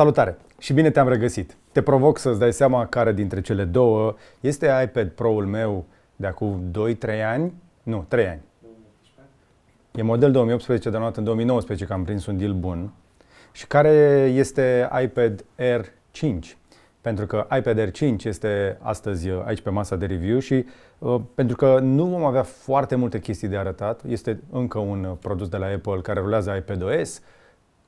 Salutare și bine te-am regăsit! Te provoc să-ți dai seama care dintre cele două este iPad Pro-ul meu de acum 2-3 ani? Nu, 3 ani. E model 2018, dar în 2019 că am prins un deal bun. Și care este iPad Air 5? Pentru că iPad Air 5 este astăzi uh, aici pe masa de review și uh, pentru că nu vom avea foarte multe chestii de arătat, este încă un uh, produs de la Apple care rulează iPadOS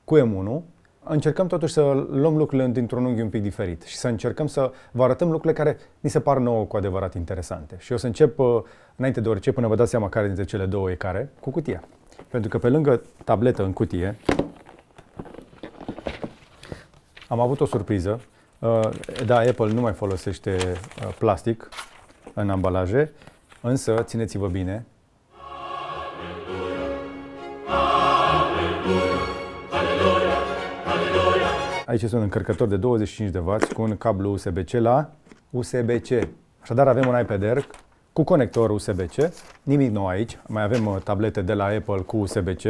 cu M1, încercăm totuși să luăm lucrurile dintr-un unghi un pic diferit și să încercăm să vă arătăm lucrurile care ni se par nouă cu adevărat interesante. Și o să încep, uh, înainte de orice, până vă dați seama care dintre cele două e care, cu cutia. Pentru că pe lângă tabletă în cutie, am avut o surpriză. Uh, da, Apple nu mai folosește uh, plastic în ambalaje, însă, țineți-vă bine, Aici este un încărcător de 25 de W cu un cablu USB-C la USB-C. Așadar avem un iPad Air cu conector USB-C, nimic nou aici, mai avem uh, tablete de la Apple cu USB-C,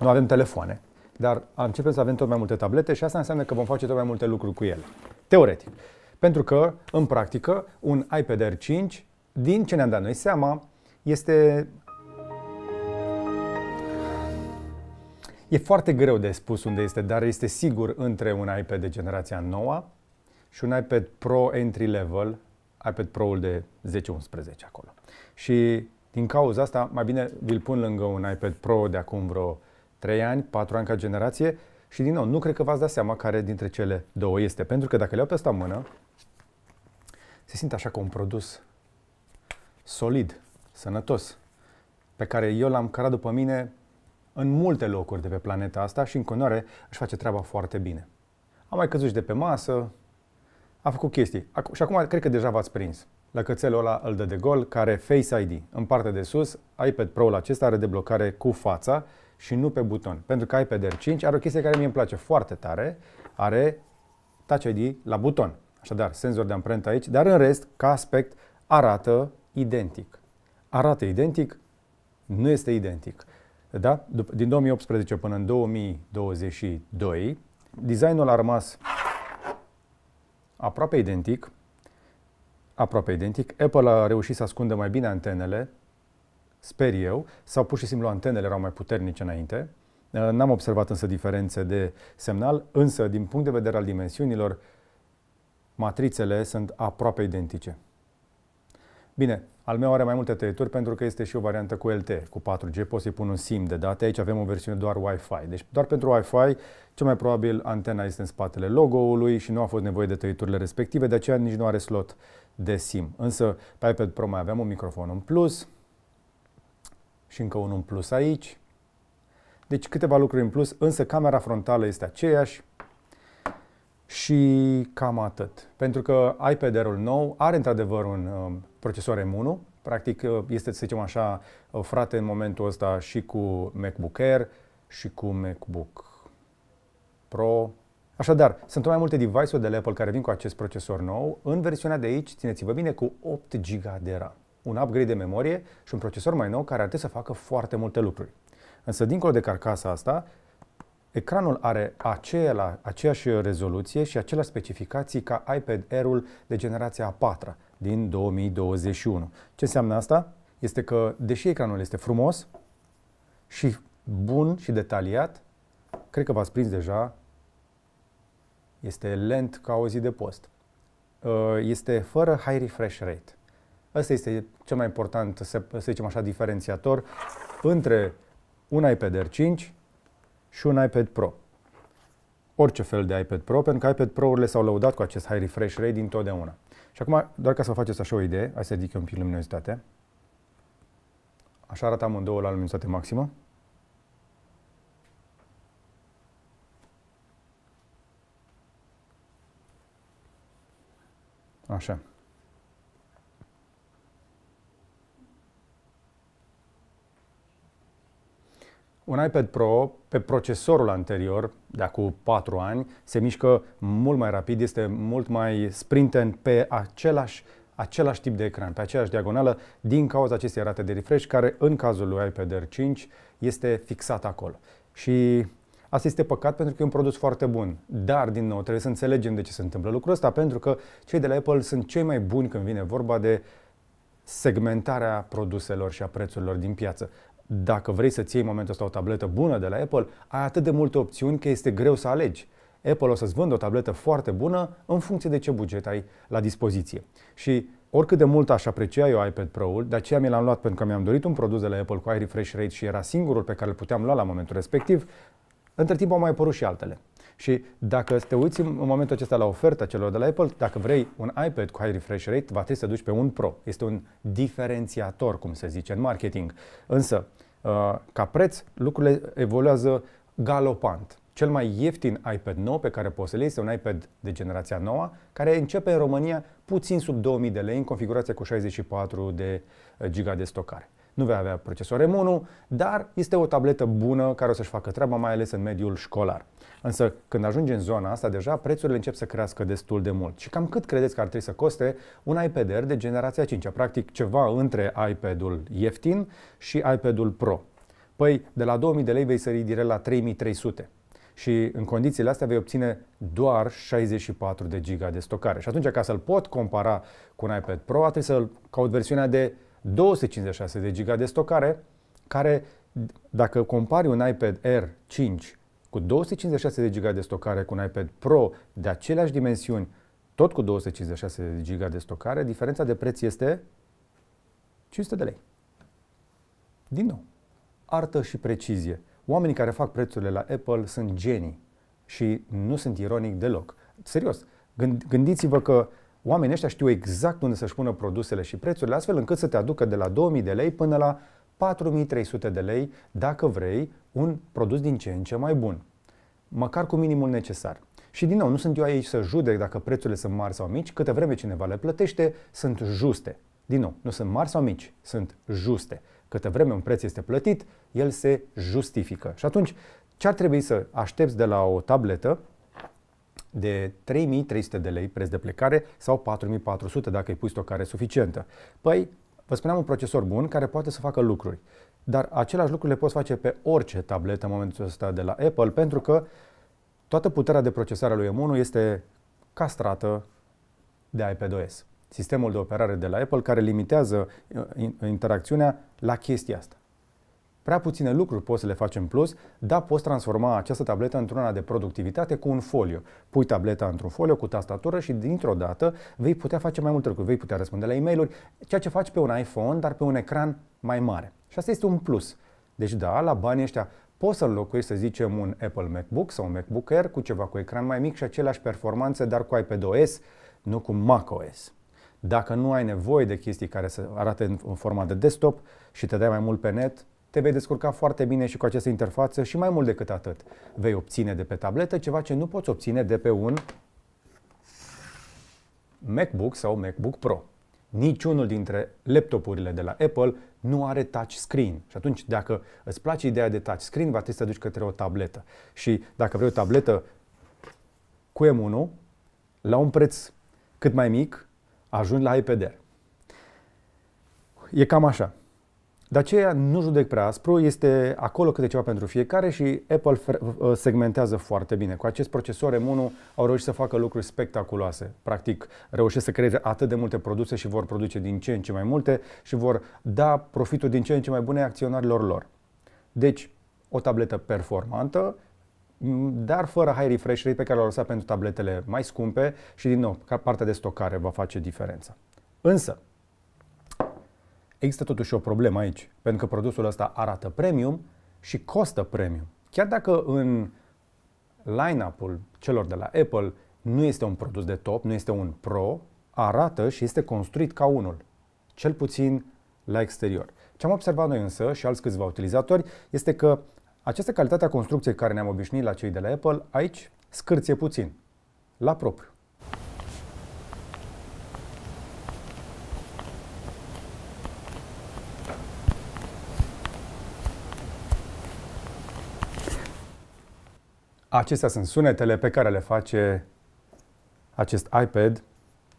nu avem telefoane, dar începem să avem tot mai multe tablete și asta înseamnă că vom face tot mai multe lucruri cu ele. Teoretic. Pentru că, în practică, un iPad Air 5, din ce ne-am dat noi seama, este E foarte greu de spus unde este, dar este sigur între un iPad de generația nouă și un iPad Pro entry level, iPad Pro-ul de 10-11 acolo. Și din cauza asta, mai bine vi-l pun lângă un iPad Pro de acum vreo 3 ani, 4 ani ca generație și din nou, nu cred că v-ați dat seama care dintre cele două este, pentru că dacă le iau pe asta în mână, se simte așa ca un produs solid, sănătos, pe care eu l-am carat după mine în multe locuri de pe planeta asta și în continuare își face treaba foarte bine. A mai căzut și de pe masă, a făcut chestii. Ac- și acum cred că deja v-ați prins. cățelul ăla îl dă de gol, care Face ID. În partea de sus, iPad Pro-ul acesta are deblocare cu fața și nu pe buton. Pentru că iPad Air 5 are o chestie care mie îmi place foarte tare, are Touch ID la buton. Așadar, senzor de amprentă aici, dar în rest, ca aspect, arată identic. Arată identic, nu este identic. Da? Din 2018 până în 2022, designul a rămas aproape identic, aproape identic. Apple a reușit să ascundă mai bine antenele, sper eu, sau pur și simplu antenele erau mai puternice înainte. Uh, n-am observat însă diferențe de semnal, însă din punct de vedere al dimensiunilor, matrițele sunt aproape identice. Bine, al meu are mai multe tăieturi pentru că este și o variantă cu LTE, cu 4G, poți să-i pun un SIM de date, aici avem o versiune doar Wi-Fi. Deci doar pentru Wi-Fi, cel mai probabil antena este în spatele logo-ului și nu a fost nevoie de tăieturile respective, de aceea nici nu are slot de SIM. Însă pe iPad Pro mai avem un microfon în plus și încă unul în plus aici. Deci câteva lucruri în plus, însă camera frontală este aceeași, și cam atât. Pentru că iPad-ul nou are într-adevăr un um, procesor M1, practic uh, este, să zicem așa, uh, frate în momentul ăsta și cu MacBook Air și cu MacBook Pro. Așadar, sunt mai multe device-uri de la Apple care vin cu acest procesor nou. În versiunea de aici, țineți-vă bine, cu 8 GB de RAM, un upgrade de memorie și un procesor mai nou care ar trebui să facă foarte multe lucruri. Însă, dincolo de carcasa asta, Ecranul are aceea, aceeași rezoluție și aceleași specificații ca iPad Air-ul de generația a patra din 2021. Ce înseamnă asta? Este că, deși ecranul este frumos și bun și detaliat, cred că v-ați prins deja, este lent ca o zi de post. Uh, este fără high refresh rate. Asta este cel mai important, să zicem așa, diferențiator între un iPad Air 5 și un iPad Pro. Orice fel de iPad Pro, pentru că iPad Pro-urile s-au lăudat cu acest high refresh rate din totdeauna. Și acum, doar ca să faceți așa o idee, hai să ridic un pic luminozitatea. Așa arată amândouă la luminozitate maximă. Așa. Un iPad Pro, pe procesorul anterior, de acum 4 ani, se mișcă mult mai rapid, este mult mai sprinten pe același același tip de ecran, pe aceeași diagonală, din cauza acestei rate de refresh, care în cazul lui iPad Air 5 este fixat acolo. Și Asta este păcat pentru că e un produs foarte bun. Dar, din nou, trebuie să înțelegem de ce se întâmplă lucrul ăsta, pentru că cei de la Apple sunt cei mai buni când vine vorba de segmentarea produselor și a prețurilor din piață dacă vrei să-ți iei în momentul ăsta o tabletă bună de la Apple, ai atât de multe opțiuni că este greu să alegi. Apple o să-ți vândă o tabletă foarte bună în funcție de ce buget ai la dispoziție. Și oricât de mult aș aprecia eu iPad Pro-ul, de aceea mi l-am luat pentru că mi-am dorit un produs de la Apple cu iRefresh Rate și era singurul pe care îl puteam lua la momentul respectiv, între timp au mai apărut și altele. Și dacă te uiți în momentul acesta la oferta celor de la Apple, dacă vrei un iPad cu high refresh rate, va trebui să duci pe un Pro. Este un diferențiator, cum se zice, în marketing. Însă, uh, ca preț, lucrurile evoluează galopant. Cel mai ieftin iPad nou pe care poți să-l iei este un iPad de generația nouă, care începe în România puțin sub 2000 de lei în configurație cu 64 de uh, giga de stocare nu vei avea procesor M1, dar este o tabletă bună care o să-și facă treaba, mai ales în mediul școlar. Însă, când ajungi în zona asta, deja prețurile încep să crească destul de mult. Și cam cât credeți că ar trebui să coste un iPad Air de generația 5, practic ceva între iPad-ul ieftin și iPad-ul Pro? Păi, de la 2000 de lei vei sări direct la 3300 și în condițiile astea vei obține doar 64 de giga de stocare. Și atunci, ca să-l pot compara cu un iPad Pro, trebuie să-l caut versiunea de 256 de giga de stocare, care dacă compari un iPad Air 5 cu 256 de giga de stocare cu un iPad Pro de aceleași dimensiuni, tot cu 256 de giga de stocare, diferența de preț este 500 de lei. Din nou, artă și precizie. Oamenii care fac prețurile la Apple sunt genii și nu sunt ironic deloc. Serios, gând- gândiți-vă că oamenii ăștia știu exact unde să-și pună produsele și prețurile, astfel încât să te aducă de la 2000 de lei până la 4300 de lei, dacă vrei, un produs din ce în ce mai bun. Măcar cu minimul necesar. Și din nou, nu sunt eu aici să judec dacă prețurile sunt mari sau mici, câte vreme cineva le plătește, sunt juste. Din nou, nu sunt mari sau mici, sunt juste. Câte vreme un preț este plătit, el se justifică. Și atunci, ce ar trebui să aștepți de la o tabletă de 3.300 de lei preț de plecare sau 4.400 dacă îi pui stocare suficientă. Păi, vă spuneam un procesor bun care poate să facă lucruri, dar același lucru le poți face pe orice tabletă în momentul ăsta de la Apple pentru că toată puterea de procesare a lui M1 este castrată de iPadOS, sistemul de operare de la Apple care limitează uh, interacțiunea la chestia asta. Prea puține lucruri poți să le faci în plus, dar poți transforma această tabletă într-una de productivitate cu un folio. Pui tableta într-un folio cu tastatură și dintr-o dată vei putea face mai multe lucruri. Vei putea răspunde la e-mail-uri, ceea ce faci pe un iPhone, dar pe un ecran mai mare. Și asta este un plus. Deci da, la banii ăștia poți să înlocuiești, să zicem, un Apple MacBook sau un MacBook Air cu ceva cu ecran mai mic și aceleași performanțe, dar cu iPadOS, nu cu macOS. Dacă nu ai nevoie de chestii care să arate în forma de desktop și te dai mai mult pe net, te vei descurca foarte bine și cu această interfață și mai mult decât atât. Vei obține de pe tabletă ceva ce nu poți obține de pe un MacBook sau MacBook Pro. Niciunul dintre laptopurile de la Apple nu are touch screen. Și atunci, dacă îți place ideea de touch screen, va trebui să te duci către o tabletă. Și dacă vrei o tabletă cu M1, la un preț cât mai mic, ajungi la iPad Air. E cam așa. De aceea nu judec prea aspru, este acolo câte ceva pentru fiecare și Apple uh, segmentează foarte bine. Cu acest procesor M1 au reușit să facă lucruri spectaculoase. Practic, reușesc să creeze atât de multe produse și vor produce din ce în ce mai multe și vor da profituri din ce în ce mai bune acționarilor lor. Deci, o tabletă performantă, dar fără high refresh rate pe care l-au lăsat pentru tabletele mai scumpe și, din nou, ca partea de stocare va face diferența. Însă, Există totuși o problemă aici, pentru că produsul ăsta arată premium și costă premium. Chiar dacă în line-up-ul celor de la Apple nu este un produs de top, nu este un pro, arată și este construit ca unul, cel puțin la exterior. Ce am observat noi însă și alți câțiva utilizatori este că această calitate a construcției care ne-am obișnuit la cei de la Apple, aici scârție puțin, la propriu. Acestea sunt sunetele pe care le face acest iPad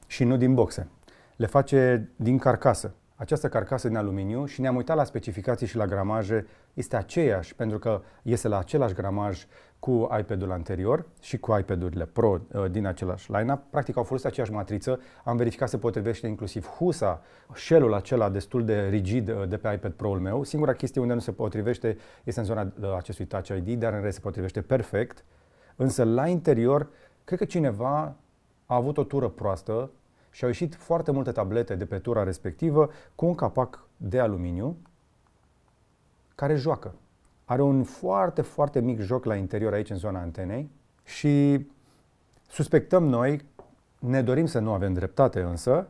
și nu din boxe. Le face din carcasă această carcasă din aluminiu și ne-am uitat la specificații și la gramaje, este aceeași pentru că iese la același gramaj cu iPad-ul anterior și cu iPad-urile Pro uh, din același line-up. Practic au folosit aceeași matriță, am verificat să potrivește inclusiv husa, shell-ul acela destul de rigid uh, de pe iPad Pro-ul meu. Singura chestie unde nu se potrivește este în zona uh, acestui Touch ID, dar în rest se potrivește perfect. Însă la interior, cred că cineva a avut o tură proastă și au ieșit foarte multe tablete de pe tura respectivă cu un capac de aluminiu care joacă. Are un foarte, foarte mic joc la interior aici în zona antenei și suspectăm noi, ne dorim să nu avem dreptate însă,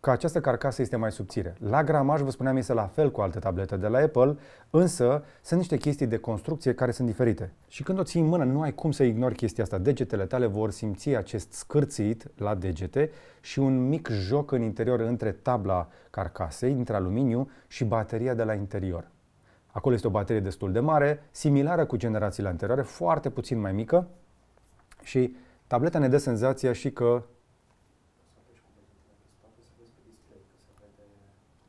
că această carcasă este mai subțire. La gramaj, vă spuneam, este la fel cu alte tablete de la Apple, însă sunt niște chestii de construcție care sunt diferite. Și când o ții în mână, nu ai cum să ignori chestia asta. Degetele tale vor simți acest scârțit la degete și un mic joc în interior între tabla carcasei, dintre aluminiu, și bateria de la interior. Acolo este o baterie destul de mare, similară cu generațiile anterioare, foarte puțin mai mică și tableta ne dă senzația și că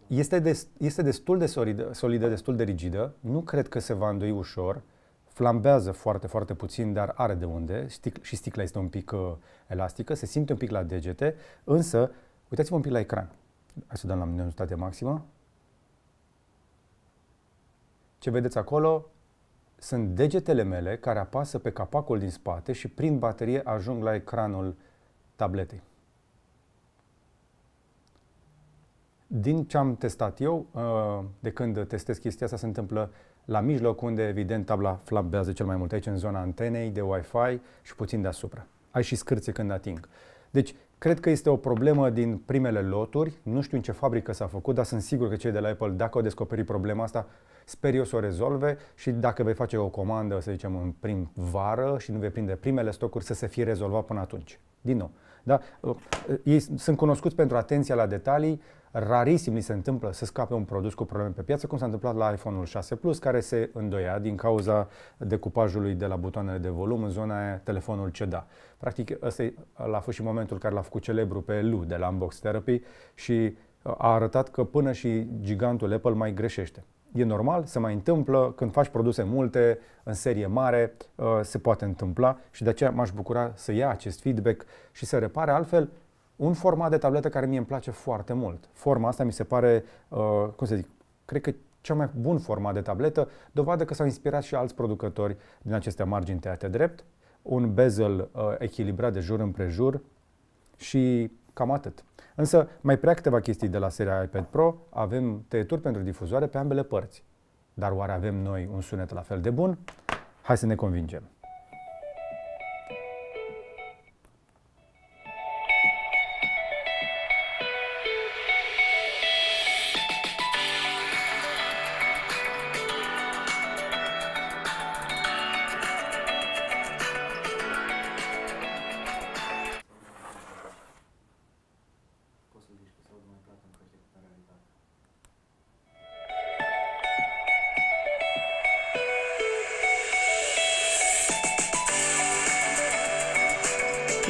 este, des, este destul de solidă, solidă, destul de rigidă, nu cred că se va îndoi ușor, flambează foarte, foarte puțin, dar are de unde Stic, și sticla este un pic uh, elastică, se simte un pic la degete, însă uitați-vă un pic la ecran. Hai să dăm la minunătate maximă. Ce vedeți acolo sunt degetele mele care apasă pe capacul din spate și prin baterie ajung la ecranul tabletei. Din ce am testat eu, uh, de când testez chestia asta, se întâmplă la mijloc, unde evident tabla flabează cel mai mult, aici în zona antenei, de Wi-Fi și puțin deasupra. Ai și scârțe când ating. Deci, cred că este o problemă din primele loturi. Nu știu în ce fabrică s-a făcut, dar sunt sigur că cei de la Apple, dacă au descoperit problema asta, sper eu să o rezolve și dacă vei face o comandă, să zicem, în prim vară și nu vei prinde primele stocuri, să se fie rezolvat până atunci. Din nou, da? Ei sunt cunoscuți pentru atenția la detalii, rarisim li se întâmplă să scape un produs cu probleme pe piață, cum s-a întâmplat la iPhone-ul 6 Plus, care se îndoia din cauza decupajului de la butoanele de volum în zona aia, telefonul ceda. Practic, ăsta a fost și momentul care l-a făcut celebru pe Lu de la Unbox Therapy și a arătat că până și gigantul Apple mai greșește e normal, se mai întâmplă, când faci produse multe, în serie mare, uh, se poate întâmpla și de aceea m-aș bucura să ia acest feedback și să repare altfel un format de tabletă care mie îmi place foarte mult. Forma asta mi se pare, uh, cum să zic, cred că cel mai bun format de tabletă, dovadă că s-au inspirat și alți producători din aceste margini tăiate drept, un bezel uh, echilibrat de jur împrejur și Cam atât. Însă, mai prea câteva chestii de la seria iPad Pro, avem tăieturi pentru difuzoare pe ambele părți. Dar oare avem noi un sunet la fel de bun? Hai să ne convingem.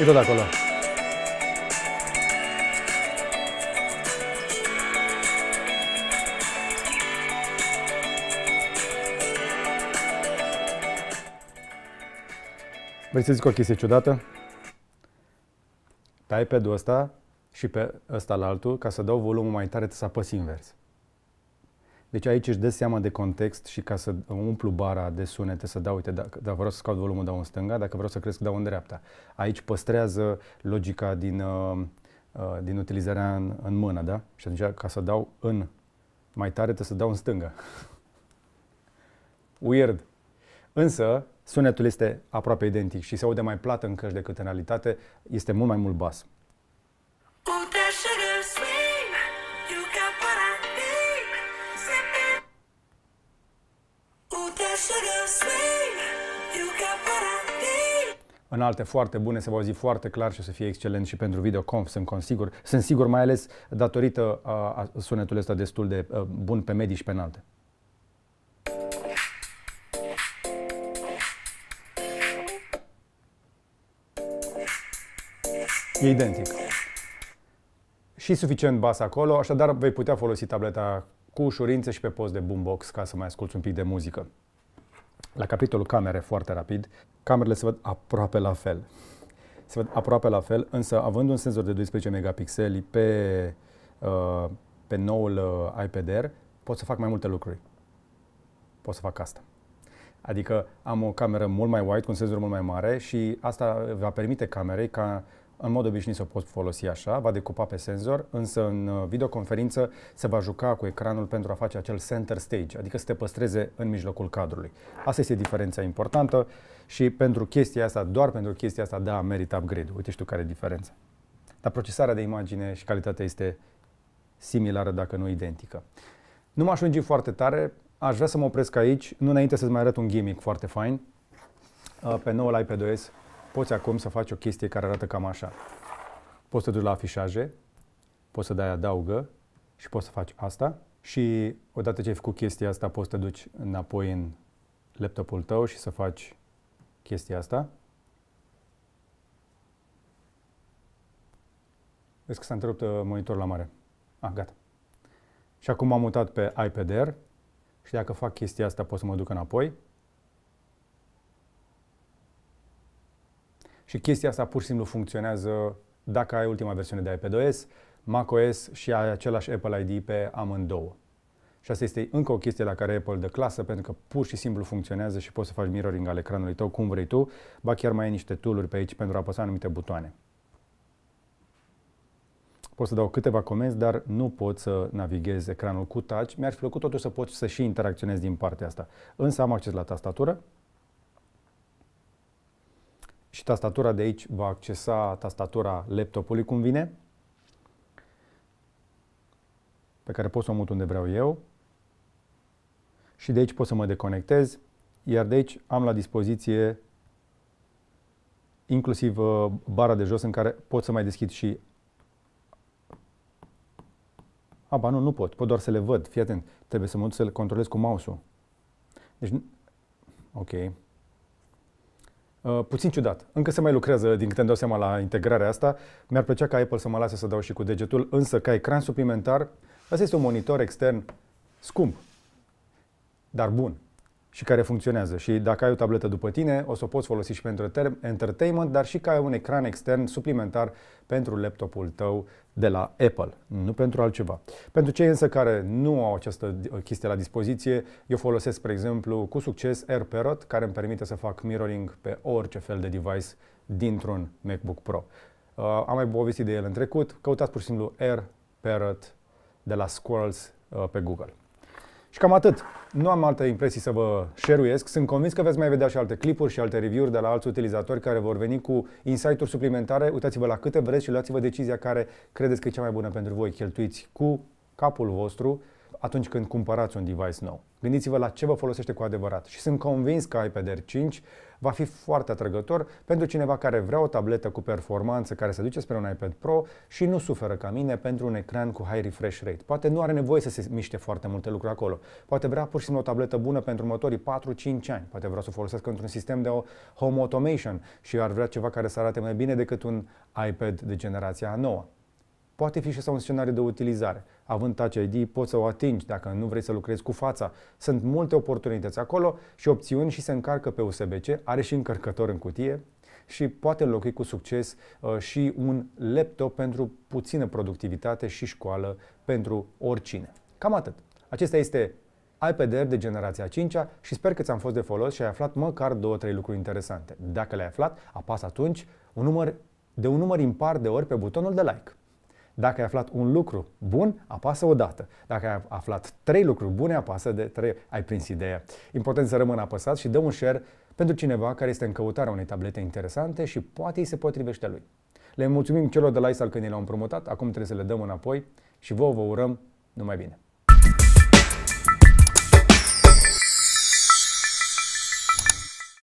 E tot acolo. Vrei să zic o chestie ciudată? Tai pe ăsta și pe ăsta la altul, ca să dau volumul mai tare, să apăs invers. Deci aici își dă seama de context și ca să umplu bara de sunete, să dau, uite, dacă, dacă vreau să scad volumul, dau în stânga, dacă vreau să cresc, dau în dreapta. Aici păstrează logica din, uh, uh, din utilizarea în, în mână, da? Și atunci, ca să dau în mai tare, trebuie să dau în stânga. Weird. Însă, sunetul este aproape identic și se aude mai plat în căști decât în realitate, este mult mai mult bas. în alte foarte bune, se va auzi foarte clar și o să fie excelent și pentru videoconf, sunt consigur. Sunt sigur, mai ales datorită a, a sunetul ăsta destul de a, bun pe medii și pe înalte. E identic. Și suficient bas acolo, așadar vei putea folosi tableta cu ușurință și pe post de boombox ca să mai asculti un pic de muzică. La capitolul camere, foarte rapid, camerele se văd aproape la fel. Se văd aproape la fel, însă având un senzor de 12 megapixeli pe, uh, pe noul uh, iPad Air, pot să fac mai multe lucruri. Pot să fac asta. Adică am o cameră mult mai wide, cu un senzor mult mai mare și asta va permite camerei ca în mod obișnuit se pot folosi așa, va decupa pe senzor, însă în uh, videoconferință se va juca cu ecranul pentru a face acel center stage, adică să te păstreze în mijlocul cadrului. Asta este diferența importantă și pentru chestia asta, doar pentru chestia asta, da, merită upgrade-ul. Uite și tu care e diferența. Dar procesarea de imagine și calitatea este similară, dacă nu identică. Nu m-aș lungi foarte tare, aș vrea să mă opresc aici, nu înainte să-ți mai arăt un gimmick foarte fain. Uh, pe noul iPadOS poți acum să faci o chestie care arată cam așa. Poți să duci la afișaje, poți să dai adaugă și poți să faci asta și odată ce ai făcut chestia asta poți să te duci înapoi în laptopul tău și să faci chestia asta. Vezi că s-a întrerupt uh, monitorul la mare. Ah, gata. Și acum m-am mutat pe iPad Air și dacă fac chestia asta pot să mă duc înapoi Și chestia asta pur și simplu funcționează dacă ai ultima versiune de iPadOS, macOS și ai același Apple ID pe amândouă. Și asta este încă o chestie la care Apple dă clasă, pentru că pur și simplu funcționează și poți să faci mirroring al ecranului tău cum vrei tu, ba chiar mai ai niște tooluri pe aici pentru a apăsa anumite butoane. Pot să dau câteva comenzi, dar nu pot să navighez ecranul cu touch. Mi-ar fi plăcut totuși să pot să și interacționez din partea asta. Însă am acces la tastatură, și tastatura de aici va accesa tastatura laptopului cum vine, pe care pot să o mut unde vreau eu și de aici pot să mă deconectez, iar de aici am la dispoziție inclusiv uh, bara de jos în care pot să mai deschid și a, ba nu, nu pot, pot doar să le văd, fii atent, trebuie să mă duc să le controlez cu mouse-ul. Deci, ok, Uh, puțin ciudat. Încă se mai lucrează, din câte îmi dau seama, la integrarea asta. Mi-ar plăcea ca Apple să mă lase să dau și cu degetul, însă ca ecran suplimentar, asta este un monitor extern scump, dar bun și care funcționează. Și dacă ai o tabletă după tine, o să o poți folosi și pentru entertainment, dar și ca un ecran extern suplimentar pentru laptopul tău de la Apple, nu pentru altceva. Pentru cei însă care nu au această chestie la dispoziție, eu folosesc, spre exemplu, cu succes AirParrot, care îmi permite să fac mirroring pe orice fel de device dintr-un MacBook Pro. Uh, am mai povestit de el în trecut, căutați pur și simplu AirParrot de la Squirrels uh, pe Google. Și cam atât. Nu am alte impresii să vă share-uiesc. Sunt convins că veți mai vedea și alte clipuri și alte review-uri de la alți utilizatori care vor veni cu insight-uri suplimentare. Uitați-vă la câte vreți și luați-vă decizia care credeți că e cea mai bună pentru voi. Cheltuiți cu capul vostru atunci când cumpărați un device nou. Gândiți-vă la ce vă folosește cu adevărat. Și sunt convins că iPad Air 5 va fi foarte atrăgător pentru cineva care vrea o tabletă cu performanță care se duce spre un iPad Pro și nu suferă ca mine pentru un ecran cu high refresh rate. Poate nu are nevoie să se miște foarte multe lucruri acolo. Poate vrea pur și simplu o tabletă bună pentru următorii 4-5 ani. Poate vrea să o folosească într-un sistem de home automation și ar vrea ceva care să arate mai bine decât un iPad de generația nouă. Poate fi și asta un scenariu de utilizare. Având Touch ID poți să o atingi dacă nu vrei să lucrezi cu fața. Sunt multe oportunități acolo și opțiuni și se încarcă pe USB-C, are și încărcător în cutie și poate înlocui cu succes uh, și un laptop pentru puțină productivitate și școală pentru oricine. Cam atât. Acesta este iPad Air de generația 5 -a și sper că ți-am fost de folos și ai aflat măcar 2-3 lucruri interesante. Dacă le-ai aflat, apasă atunci un număr, de un număr impar de ori pe butonul de like. Dacă ai aflat un lucru bun, apasă o dată. Dacă ai aflat trei lucruri bune, apasă de trei. Ai prins ideea. Important să rămână apăsat și dă un share pentru cineva care este în căutarea unei tablete interesante și poate îi se potrivește lui. Le mulțumim celor de la ISAL când ne l-au împrumutat, acum trebuie să le dăm înapoi și vouă vă urăm numai bine!